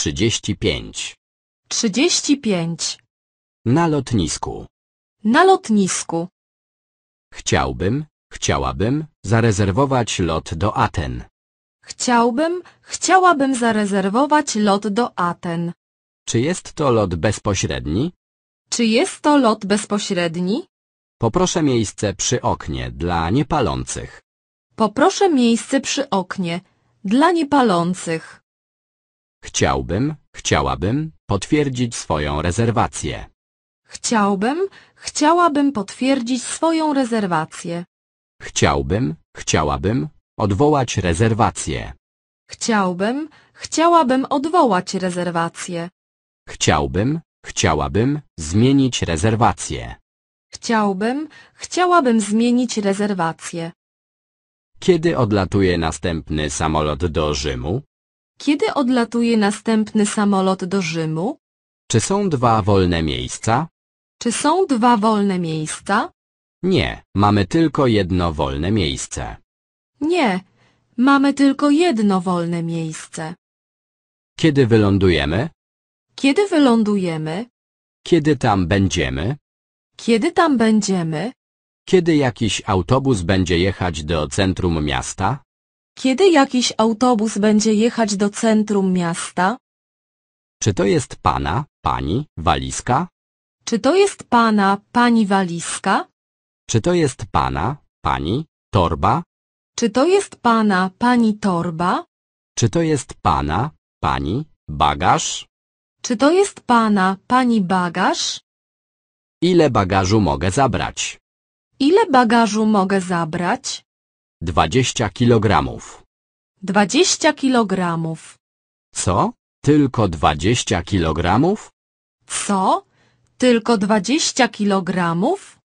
Trzydzieści pięć. Trzydzieści pięć. Na lotnisku. Na lotnisku. Chciałbym, chciałabym zarezerwować lot do Aten. Chciałbym, chciałabym zarezerwować lot do Aten. Czy jest to lot bezpośredni? Czy jest to lot bezpośredni? Poproszę miejsce przy oknie dla niepalących. Poproszę miejsce przy oknie dla niepalących. Chciałbym, chciałabym potwierdzić swoją rezerwację. Chciałbym, chciałabym potwierdzić swoją rezerwację. Chciałbym, chciałabym odwołać rezerwację. Chciałbym, chciałabym odwołać rezerwację. Chciałbym, chciałabym zmienić rezerwację. Chciałbym, chciałabym zmienić rezerwację. Kiedy odlatuje następny samolot do Rzymu? Kiedy odlatuje następny samolot do Rzymu? Czy są dwa wolne miejsca? Czy są dwa wolne miejsca? Nie, mamy tylko jedno wolne miejsce. Nie, mamy tylko jedno wolne miejsce. Kiedy wylądujemy? Kiedy wylądujemy? Kiedy tam będziemy? Kiedy tam będziemy? Kiedy jakiś autobus będzie jechać do centrum miasta? Kiedy jakiś autobus będzie jechać do centrum miasta? Czy to jest pana, pani, walizka? Czy to jest pana, pani walizka? Czy to jest pana, pani, torba? Czy to jest pana, pani torba? Czy to jest pana, pani, bagaż? Czy to jest pana, pani bagaż? Ile bagażu mogę zabrać? Ile bagażu mogę zabrać? Dwadzieścia kilogramów. Dwadzieścia kilogramów. Co? Tylko dwadzieścia kilogramów? Co? Tylko dwadzieścia kilogramów?